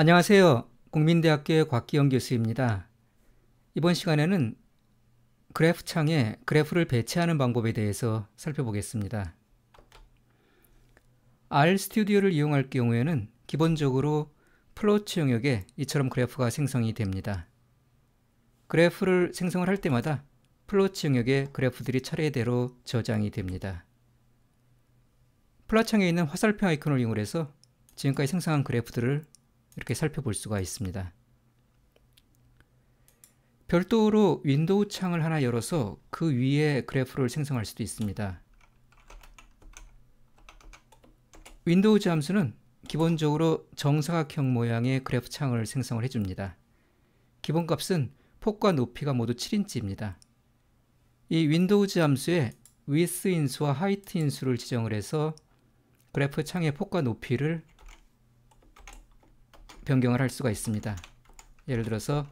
안녕하세요. 국민대학교의 곽기영 교수입니다. 이번 시간에는 그래프창에 그래프를 배치하는 방법에 대해서 살펴보겠습니다. r 스튜디오를 이용할 경우에는 기본적으로 플로트 영역에 이처럼 그래프가 생성이 됩니다. 그래프를 생성을 할 때마다 플로트 영역에 그래프들이 차례대로 저장이 됩니다. 플라창에 있는 화살표 아이콘을 이용해서 지금까지 생성한 그래프들을 이렇게 살펴볼 수가 있습니다. 별도로 윈도우 창을 하나 열어서 그 위에 그래프를 생성할 수도 있습니다. 윈도우 함수는 기본적으로 정사각형 모양의 그래프 창을 생성을 해줍니다. 기본값은 폭과 높이가 모두 7인치입니다. 이 윈도우즈 함수에 width 인수와 height 인수를 지정을 해서 그래프 창의 폭과 높이를 변경을 할 수가 있습니다. 예를 들어서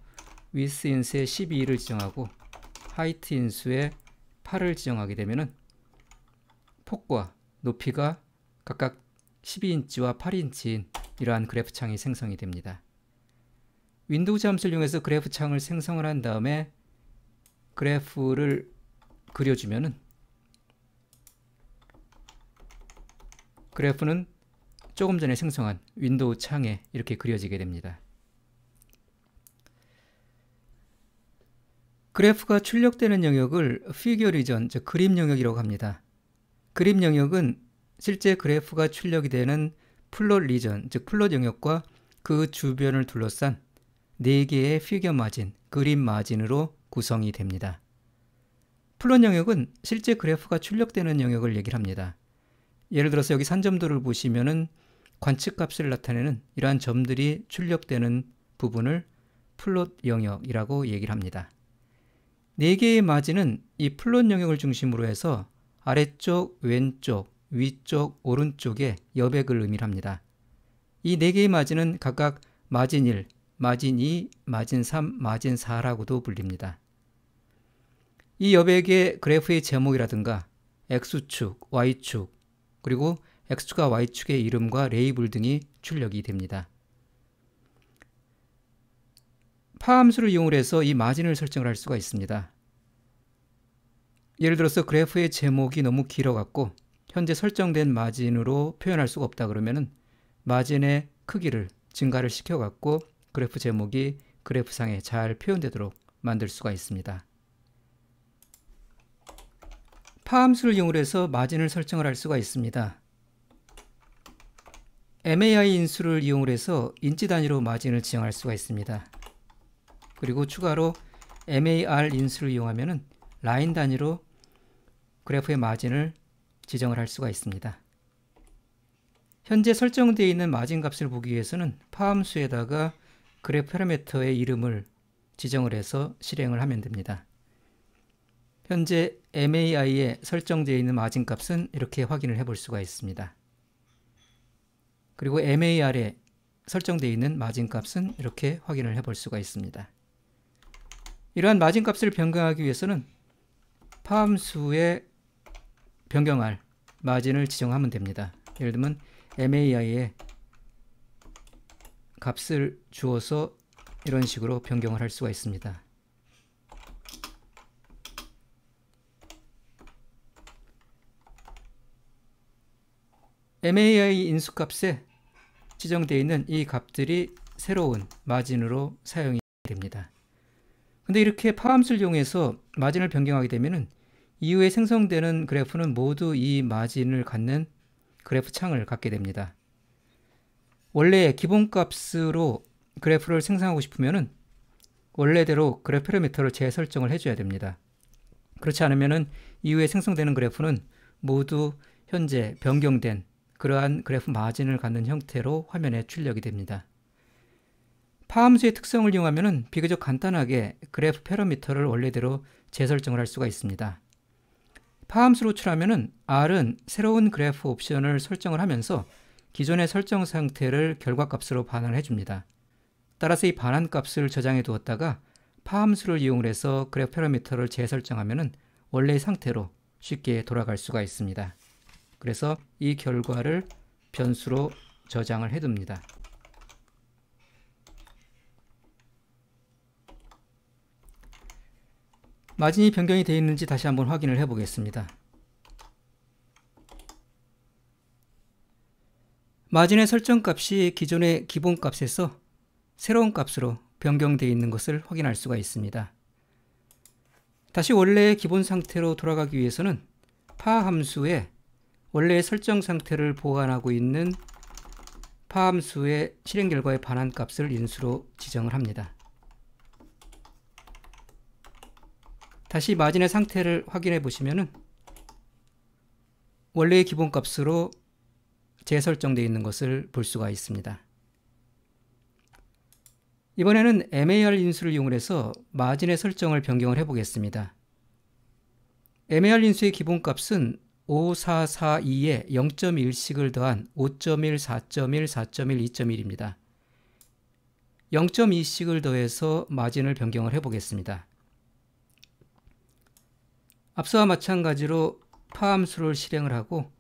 width 인수의 12를 지정하고 height 인수의 8을 지정하게 되면 폭과 높이가 각각 12인치와 8인치인 이러한 그래프 창이 생성이 됩니다. 윈도우 잠수를 이용해서 그래프 창을 생성을 한 다음에 그래프를 그려주면 그래프는 조금 전에 생성한 윈도우 창에 이렇게 그려지게 됩니다. 그래프가 출력되는 영역을 피규어 리전, 즉 그림 영역이라고 합니다. 그림 영역은 실제 그래프가 출력이 되는 플롯 리전, 즉 플롯 영역과 그 주변을 둘러싼 4개의 피규어 마진, 그림 마진으로 구성이 됩니다. 플롯 영역은 실제 그래프가 출력되는 영역을 얘기를 합니다. 예를 들어서 여기 산점도를 보시면은 관측값을 나타내는 이러한 점들이 출력되는 부분을 플롯 영역이라고 얘기를 합니다. 4개의 마진은 이 플롯 영역을 중심으로 해서 아래쪽, 왼쪽, 위쪽, 오른쪽의 여백을 의미합니다. 이 4개의 마진은 각각 마진 1, 마진 2, 마진 3, 마진 4라고도 불립니다. 이 여백의 그래프의 제목이라든가 X축, Y축, 그리고 X축과 Y축의 이름과 레이블 등이 출력이 됩니다. 파함수를 이용해서 이 마진을 설정을 할 수가 있습니다. 예를 들어서 그래프의 제목이 너무 길어갖고 현재 설정된 마진으로 표현할 수가 없다 그러면은 마진의 크기를 증가를 시켜갖고 그래프 제목이 그래프상에 잘 표현되도록 만들 수가 있습니다. 파함수를 이용해서 마진을 설정을 할 수가 있습니다. MAI 인수를 이용을 해서 인치 단위로 마진을 지정할 수가 있습니다. 그리고 추가로 MAR 인수를 이용하면 라인 단위로 그래프의 마진을 지정을 할 수가 있습니다. 현재 설정되어 있는 마진 값을 보기 위해서는 파함수에다가 그래프 파라미터의 이름을 지정을 해서 실행을 하면 됩니다. 현재 MAI에 설정되어 있는 마진 값은 이렇게 확인을 해볼 수가 있습니다. 그리고 MAR에 설정되어 있는 마진 값은 이렇게 확인을 해볼 수가 있습니다. 이러한 마진 값을 변경하기 위해서는 파함수에 변경할 마진을 지정하면 됩니다. 예를 들면 MAI에 값을 주어서 이런 식으로 변경을 할 수가 있습니다. MAI 인수값에 지정되어 있는 이 값들이 새로운 마진으로 사용이 됩니다. 근데 이렇게 파함수를 이용해서 마진을 변경하게 되면 이후에 생성되는 그래프는 모두 이 마진을 갖는 그래프 창을 갖게 됩니다. 원래 기본값으로 그래프를 생성하고 싶으면 원래대로 그래프 파라미터를 재설정을 해줘야 됩니다. 그렇지 않으면 이후에 생성되는 그래프는 모두 현재 변경된 그러한 그래프 마진을 갖는 형태로 화면에 출력이 됩니다. 파함수의 특성을 이용하면 비교적 간단하게 그래프 파라미터를 원래대로 재설정을 할 수가 있습니다. 파함수로 출하면 R은 새로운 그래프 옵션을 설정을 하면서 기존의 설정 상태를 결과값으로 반환해 줍니다. 따라서 이 반환 값을 저장해 두었다가 파함수를 이용해서 그래프 파라미터를 재설정하면 원래의 상태로 쉽게 돌아갈 수가 있습니다. 그래서 이 결과를 변수로 저장을 해둡니다. 마진이 변경이 되어 있는지 다시 한번 확인을 해 보겠습니다. 마진의 설정값이 기존의 기본값에서 새로운 값으로 변경되어 있는 것을 확인할 수가 있습니다. 다시 원래의 기본 상태로 돌아가기 위해서는 파 함수에 원래의 설정 상태를 보관하고 있는 파함수의 실행 결과에 반환 값을 인수로 지정을 합니다. 다시 마진의 상태를 확인해 보시면 원래의 기본 값으로 재설정되어 있는 것을 볼 수가 있습니다. 이번에는 MAR 인수를 이용해서 마진의 설정을 변경을 해보겠습니다. MAR 인수의 기본값은 5442에 0.1씩을 더한 5.1, 4.1, 4.1, 2.1입니다. 0.2씩을 더해서 마진을 변경을 해보겠습니다. 앞서와 마찬가지로 파함수를 실행을 하고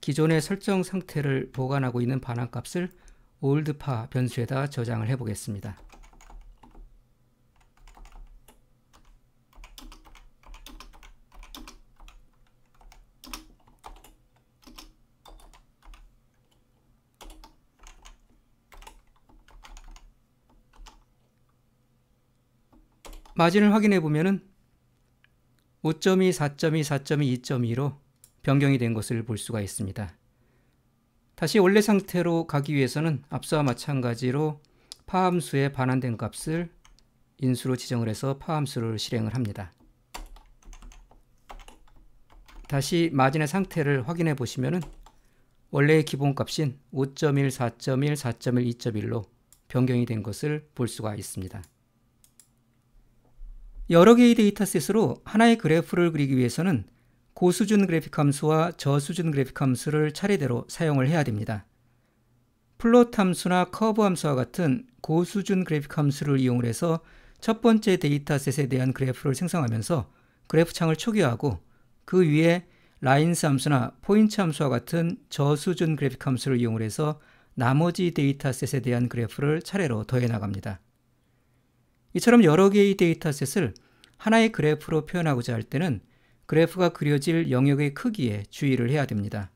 기존의 설정 상태를 보관하고 있는 반환값을 o l d 파 변수에다 저장을 해보겠습니다. 마진을 확인해 보면은 5.2, 4.2, 4.2, 2.2로 변경이 된 것을 볼 수가 있습니다. 다시 원래 상태로 가기 위해서는 앞서와 마찬가지로 파함수에 반환된 값을 인수로 지정을 해서 파함수를 실행을 합니다. 다시 마진의 상태를 확인해 보시면 원래의 기본값인 5.1, 4.1, 4.1, 2.1로 변경이 된 것을 볼 수가 있습니다. 여러 개의 데이터셋으로 하나의 그래프를 그리기 위해서는 고수준 그래픽 함수와 저수준 그래픽 함수를 차례대로 사용을 해야 됩니다. 플롯 함수나 커브 함수와 같은 고수준 그래픽 함수를 이용해서 첫 번째 데이터셋에 대한 그래프를 생성하면서 그래프 창을 초기화하고 그 위에 라인스 함수나 포인트 함수와 같은 저수준 그래픽 함수를 이용해서 나머지 데이터셋에 대한 그래프를 차례로 더해 나갑니다. 이처럼 여러 개의 데이터셋을 하나의 그래프로 표현하고자 할 때는 그래프가 그려질 영역의 크기에 주의를 해야 됩니다.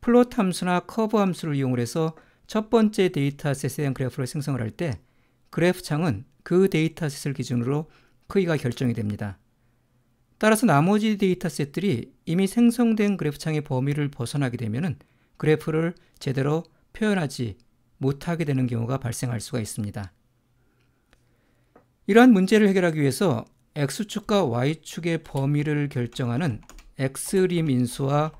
플롯 함수나 커브 함수를 이용해서 첫 번째 데이터셋에 대한 그래프를 생성을 할 때 그래프 창은 그 데이터셋을 기준으로 크기가 결정이 됩니다. 따라서 나머지 데이터셋들이 이미 생성된 그래프 창의 범위를 벗어나게 되면 그래프를 제대로 표현하지 못하게 되는 경우가 발생할 수가 있습니다. 이러한 문제를 해결하기 위해서 x축과 y축의 범위를 결정하는 x림 인수와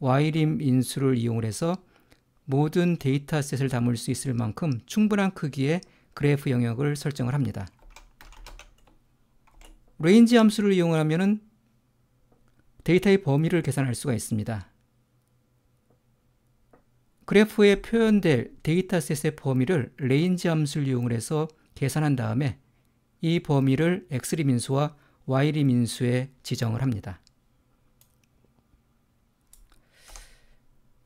y림 인수를 이용해서 모든 데이터셋을 담을 수 있을 만큼 충분한 크기의 그래프 영역을 설정을 합니다. 레인지 함수를 이용하면 데이터의 범위를 계산할 수가 있습니다. 그래프에 표현될 데이터셋의 범위를 레인지 함수를 이용해서 계산한 다음에 이 범위를 x리 민수와 y리 민수에 지정을 합니다.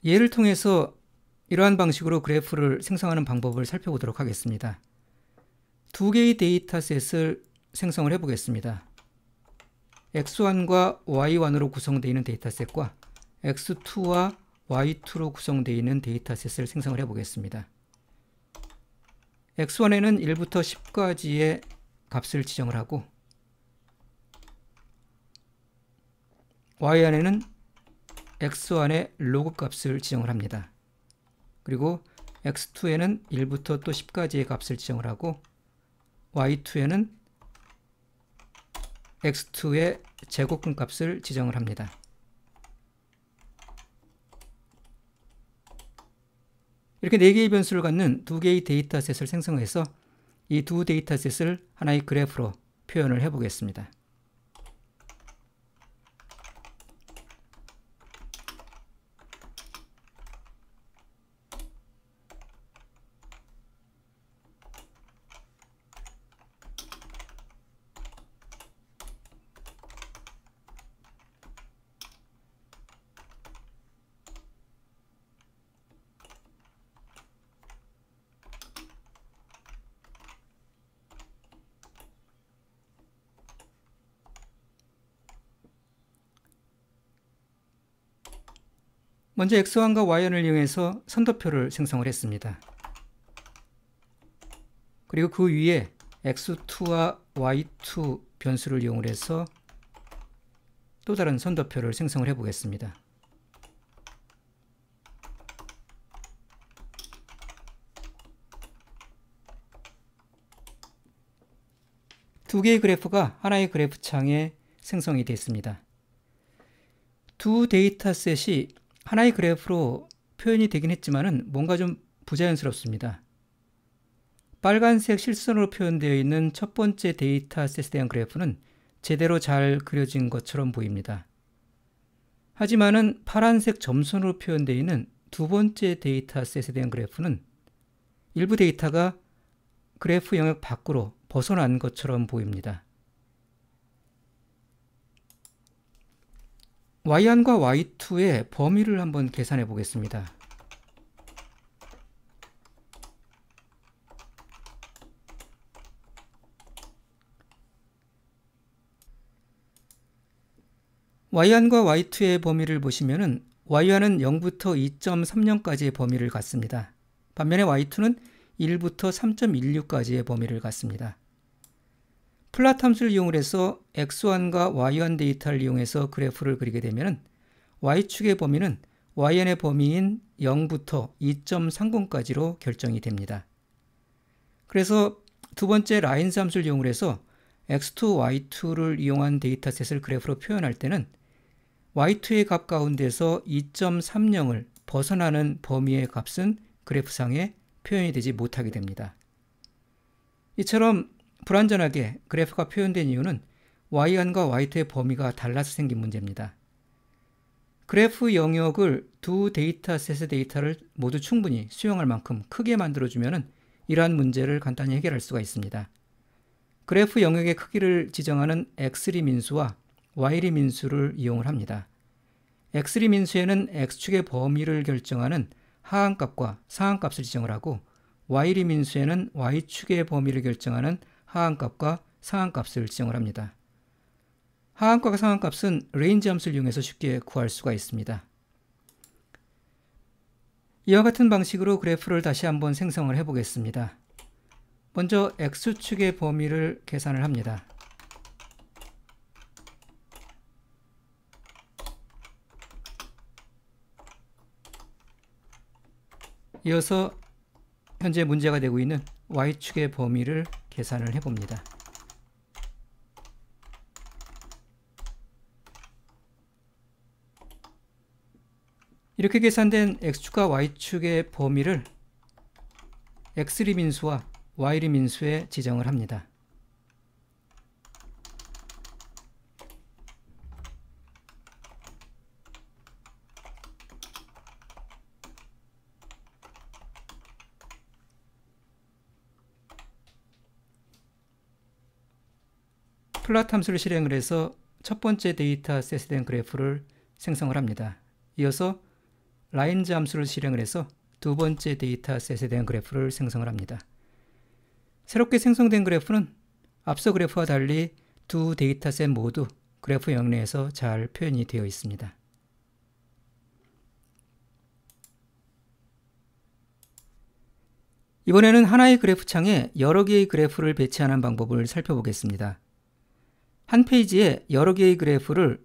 예를 통해서 이러한 방식으로 그래프를 생성하는 방법을 살펴보도록 하겠습니다. 두 개의 데이터셋을 생성을 해보겠습니다. x1과 y1으로 구성되어 있는 데이터셋과 x2와 y2로 구성되어 있는 데이터셋을 생성을 해보겠습니다. x1에는 1부터 10까지의 값을 지정을 하고 y 안에는 x1의 로그 값을 지정을 합니다. 그리고 x2에는 1부터 또 10까지의 값을 지정을 하고 y2에는 x2의 제곱근 값을 지정을 합니다. 이렇게 4개의 변수를 갖는 2개의 데이터셋을 생성해서 이두 데이터셋을 하나의 그래프로 표현을 해보겠습니다. 먼저 X1과 y 1을 이용해서 선도표를 생성을 했습니다. 그리고 그 위에 X2와 Y2 변수를 이용 해서 또 다른 선도표를 생성을 해보겠습니다. 두 개의 그래프가 하나의 그래프 창에 생성이 됐습니다. 두 데이터셋이 하나의 그래프로 표현이 되긴 했지만은 뭔가 좀 부자연스럽습니다. 빨간색 실선으로 표현되어 있는 첫 번째 데이터셋에 대한 그래프는 제대로 잘 그려진 것처럼 보입니다. 하지만은 파란색 점선으로 표현되어 있는 두 번째 데이터셋에 대한 그래프는 일부 데이터가 그래프 영역 밖으로 벗어난 것처럼 보입니다. y1과 y2의 범위를 한번 계산해 보겠습니다. y1과 y2의 범위를 보시면은 y1은 0부터 2.3년까지의 범위를 갖습니다. 반면에 y2는 1부터 3.16까지의 범위를 갖습니다. 플라탐수를 이용해서 x1과 y1 데이터를 이용해서 그래프를 그리게 되면 y축의 범위는 yn의 범위인 0부터 2.30까지로 결정이 됩니다. 그래서 두 번째 라인 함수를 이용해서 x2, y2를 이용한 데이터셋을 그래프로 표현할 때는 y2의 값 가운데서 2.30을 벗어나는 범위의 값은 그래프상에 표현이 되지 못하게 됩니다. 이처럼 불완전하게 그래프가 표현된 이유는 y1과 y2의 범위가 달라서 생긴 문제입니다. 그래프 영역을 두 데이터셋의 데이터를 모두 충분히 수용할 만큼 크게 만들어주면 이러한 문제를 간단히 해결할 수가 있습니다. 그래프 영역의 크기를 지정하는 x리 민수와 y리 민수를 이용을 합니다. x리 민수에는 x축의 범위를 결정하는 하한값과 상한값을 지정을 하고 y리 민수에는 y축의 범위를 결정하는 하한값과 상한값을 지정을 합니다. 하한값과 상한값은 range 함수를 이용해서 쉽게 구할 수가 있습니다. 이와 같은 방식으로 그래프를 다시 한번 생성을 해보겠습니다. 먼저 X축의 범위를 계산을 합니다. 이어서 현재 문제가 되고 있는 Y축의 범위를 계산을 해봅니다. 이렇게 계산된 x축과 y축의 범위를 x리민수와 y리민수에 지정을 합니다. 플롯 함수를 실행을 해서 첫 번째 데이터셋에 대한 그래프를 생성을 합니다. 이어서 라인즈 함수를 실행을 해서 두 번째 데이터셋에 대한 그래프를 생성을 합니다. 새롭게 생성된 그래프는 앞서 그래프와 달리 두 데이터셋 모두 그래프 영내에서 잘 표현이 되어 있습니다. 이번에는 하나의 그래프 창에 여러 개의 그래프를 배치하는 방법을 살펴보겠습니다. 한 페이지에 여러 개의 그래프를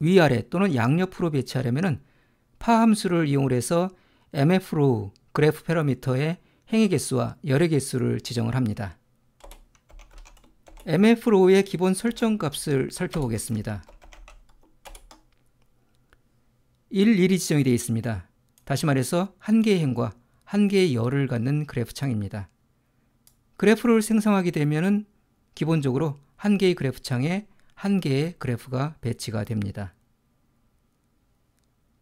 위아래 또는 양옆으로 배치하려면 파함수를 이용해서 MF로 그래프 파라미터의 행의 개수와 열의 개수를 지정을 합니다. MF로의 기본 설정 값을 살펴보겠습니다. 1, 1이 지정이 되어 있습니다. 다시 말해서 한 개의 행과 한 개의 열을 갖는 그래프 창입니다. 그래프를 생성하게 되면 기본적으로 한 개의 그래프 창에 한 개의 그래프가 배치가 됩니다.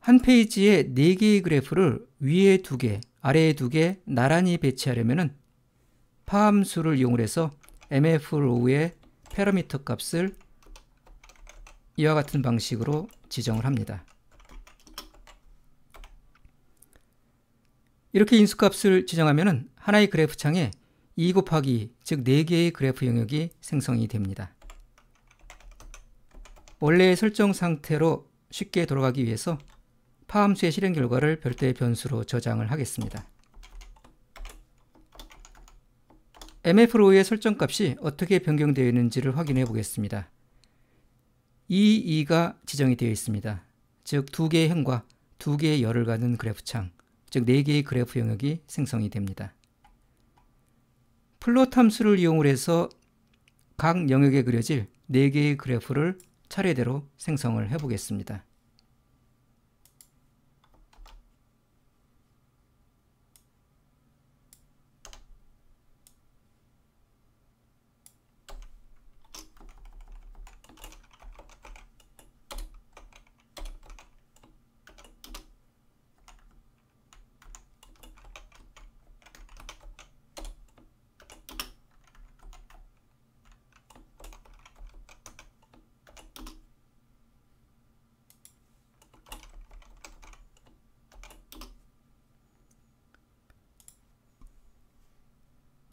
한 페이지에 네 개의 그래프를 위에 두 개, 아래에 두 개 나란히 배치하려면 파함수를 이용해서 mfrow의 파라미터 값을 이와 같은 방식으로 지정을 합니다. 이렇게 인수값을 지정하면 하나의 그래프 창에 2 곱하기, 즉 4개의 그래프 영역이 생성이 됩니다. 원래의 설정 상태로 쉽게 돌아가기 위해서 파함수의 실행 결과를 별도의 변수로 저장을 하겠습니다. MF로의 설정값이 어떻게 변경되어 있는지를 확인해 보겠습니다. 2, 2가 지정이 되어 있습니다. 즉, 두 개의 행과 두 개의 열을 가는 그래프창, 즉, 네 개의 그래프 영역이 생성이 됩니다. 플롯 함수를 이용을 해서 각 영역에 그려질 4개의 그래프를 차례대로 생성을 해보겠습니다.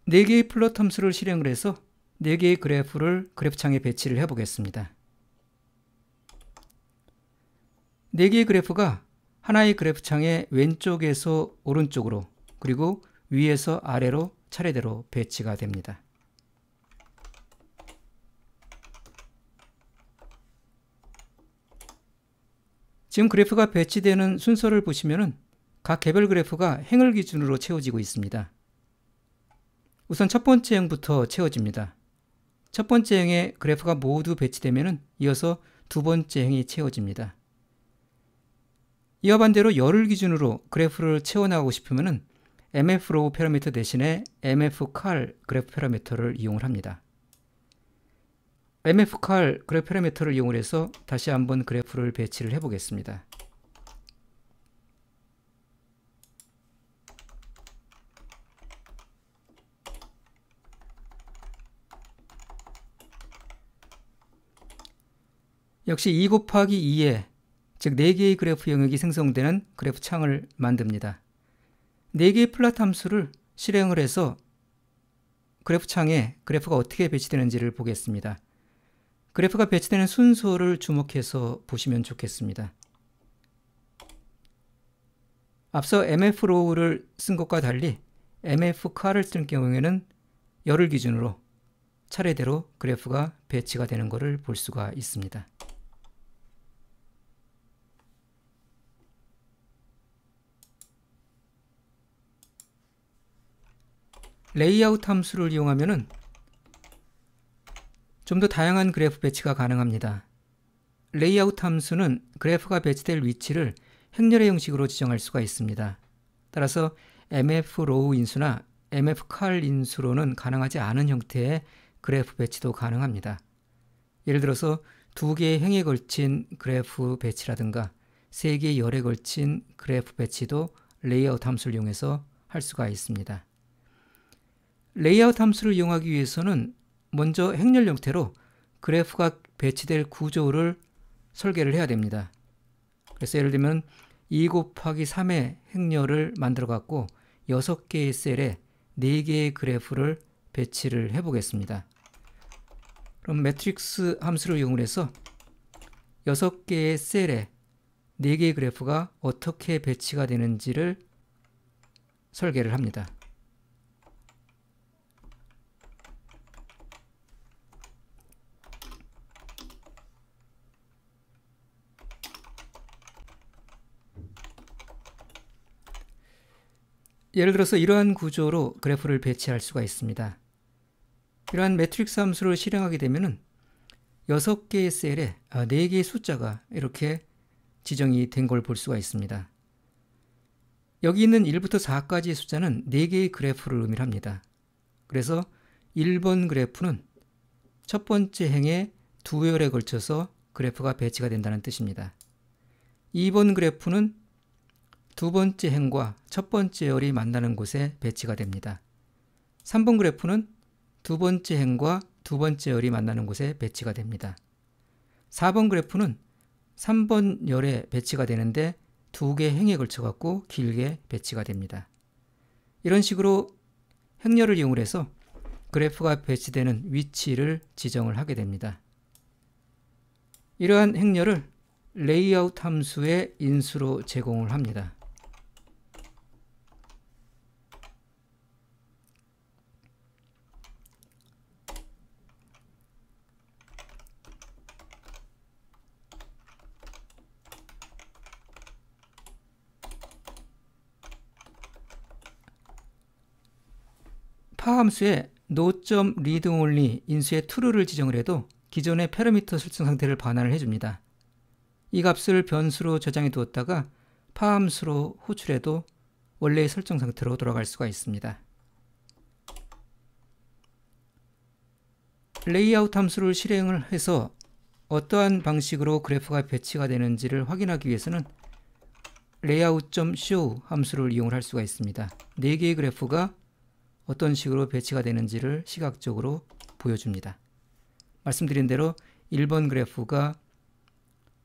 4개의 플롯 텀수를 실행을 해서 4개의 그래프를 그래프창에 배치를 해보겠습니다. 4개의 그래프가 하나의 그래프창의 왼쪽에서 오른쪽으로 그리고 위에서 아래로 차례대로 배치가 됩니다. 지금 그래프가 배치되는 순서를 보시면 각 개별 그래프가 행을 기준으로 채워지고 있습니다. 우선 첫 번째 형부터 채워집니다. 첫 번째 형에 그래프가 모두 배치되면 이어서 두 번째 형이 채워집니다. 이와 반대로 열을 기준으로 그래프를 채워나가고 싶으면 MF로우 파라미터 대신에 MF칼 그래프 파라미터를 이용을 합니다. MF칼 그래프 파라미터를 이용해서 다시 한번 그래프를 배치를 해보겠습니다. 역시 2 곱하기 2에 즉 4개의 그래프 영역이 생성되는 그래프 창을 만듭니다. 4개의 플랫 함수를 실행을 해서 그래프 창에 그래프가 어떻게 배치되는지를 보겠습니다. 그래프가 배치되는 순서를 주목해서 보시면 좋겠습니다. 앞서 MF로우를 쓴 것과 달리 MF카를 쓴 경우에는 열을 기준으로 차례대로 그래프가 배치가 되는 것을 볼 수가 있습니다. 레이아웃 함수를 이용하면 좀 더 다양한 그래프 배치가 가능합니다. 레이아웃 함수는 그래프가 배치될 위치를 행렬의 형식으로 지정할 수가 있습니다. 따라서 mf 로우 인수나 mf 칼 인수로는 가능하지 않은 형태의 그래프 배치도 가능합니다. 예를 들어서 두 개의 행에 걸친 그래프 배치라든가 세 개의 열에 걸친 그래프 배치도 레이아웃 함수를 이용해서 할 수가 있습니다. 레이아웃 함수를 이용하기 위해서는 먼저 행렬 형태로 그래프가 배치될 구조를 설계를 해야 됩니다. 그래서 예를 들면 2 곱하기 3의 행렬을 만들어 갖고 6개의 셀에 4개의 그래프를 배치를 해 보겠습니다. 그럼 매트릭스 함수를 이용해서 6개의 셀에 4개의 그래프가 어떻게 배치가 되는지를 설계를 합니다. 예를 들어서 이러한 구조로 그래프를 배치할 수가 있습니다. 이러한 매트릭스 함수를 실행하게 되면은 6개의 셀에 4개의 아, 숫자가 이렇게 지정이 된 걸 볼 수가 있습니다. 여기 있는 1부터 4까지의 숫자는 4개의 그래프를 의미합니다. 그래서 1번 그래프는 첫 번째 행에 두 열에 걸쳐서 그래프가 배치가 된다는 뜻입니다. 2번 그래프는 두 번째 행과 첫 번째 열이 만나는 곳에 배치가 됩니다. 3번 그래프는 두 번째 행과 두 번째 열이 만나는 곳에 배치가 됩니다. 4번 그래프는 3번 열에 배치가 되는데 두 개 행에 걸쳐 갖고 길게 배치가 됩니다. 이런 식으로 행렬을 이용해서 그래프가 배치되는 위치를 지정을 하게 됩니다. 이러한 행렬을 레이아웃 함수의 인수로 제공을 합니다. 파함수의 노점 리드 온리 인수의 true를 지정을 해도 기존의 파라미터 설정 상태를 반환을 해줍니다. 이 값을 변수로 저장해 두었다가 파함수로 호출해도 원래의 설정 상태로 돌아갈 수가 있습니다. 레이아웃 함수를 실행을 해서 어떠한 방식으로 그래프가 배치가 되는지를 확인하기 위해서는 레이아웃 u s h o w 함수를 이용할 수가 있습니다. 4개의 그래프가 어떤 식으로 배치가 되는지를 시각적으로 보여줍니다. 말씀드린 대로 1번 그래프가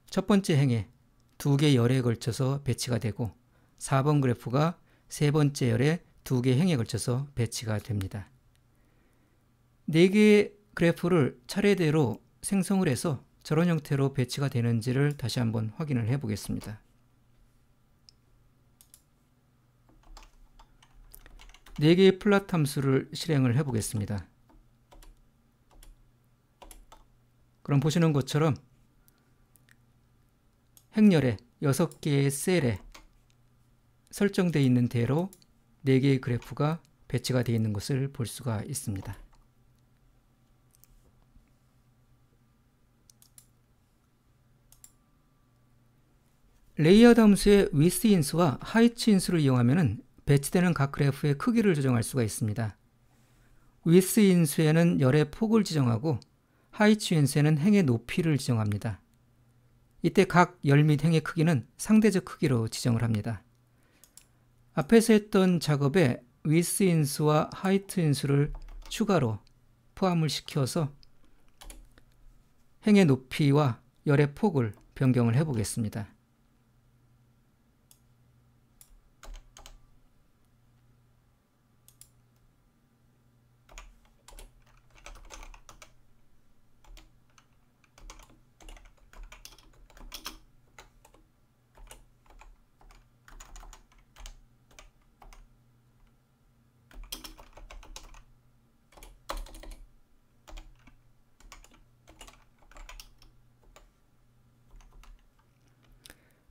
첫 번째 행에 두개 열에 걸쳐서 배치가 되고 4번 그래프가 세 번째 열에 두개 행에 걸쳐서 배치가 됩니다. 네 개의 그래프를 차례대로 생성을 해서 저런 형태로 배치가 되는지를 다시 한번 확인을 해 보겠습니다. 4개의 플랫 함수를 실행을 해보겠습니다. 그럼 보시는 것처럼 행렬에 6개의 셀에 설정되어 있는 대로 4개의 그래프가 배치가 되어 있는 것을 볼 수가 있습니다. 레이아웃 함수의 위스 인수와 하이츠 인수를 이용하면 배치되는 각 그래프의 크기를 조정할 수가 있습니다. 위스 인수에는 열의 폭을 지정하고 하이츠 인수에는 행의 높이를 지정합니다. 이때 각 열 및 행의 크기는 상대적 크기로 지정을 합니다. 앞에서 했던 작업에 위스 인수와 하이트 인수를 추가로 포함을 시켜서 행의 높이와 열의 폭을 변경을 해보겠습니다.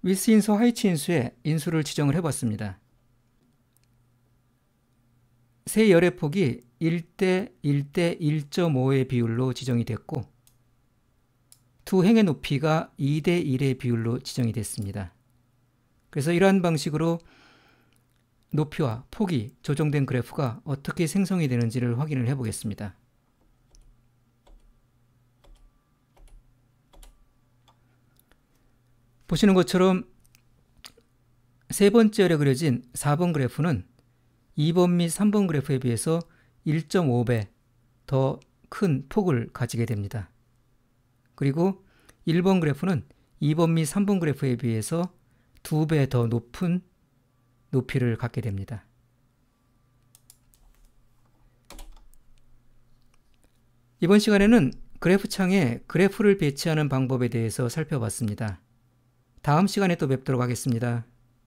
위스 인수, 하이치 인수의 인수를 지정을 해봤습니다. 세 열의 폭이 1대 1대 1.5의 비율로 지정이 됐고 두 행의 높이가 2대 1의 비율로 지정이 됐습니다. 그래서 이러한 방식으로 높이와 폭이 조정된 그래프가 어떻게 생성이 되는지를 확인을 해보겠습니다. 보시는 것처럼 세 번째 열에 그려진 4번 그래프는 2번 및 3번 그래프에 비해서 1.5배 더 큰 폭을 가지게 됩니다. 그리고 1번 그래프는 2번 및 3번 그래프에 비해서 2배 더 높은 높이를 갖게 됩니다. 이번 시간에는 그래프 창에 그래프를 배치하는 방법에 대해서 살펴봤습니다. 다음 시간에 또 뵙도록 하겠습니다.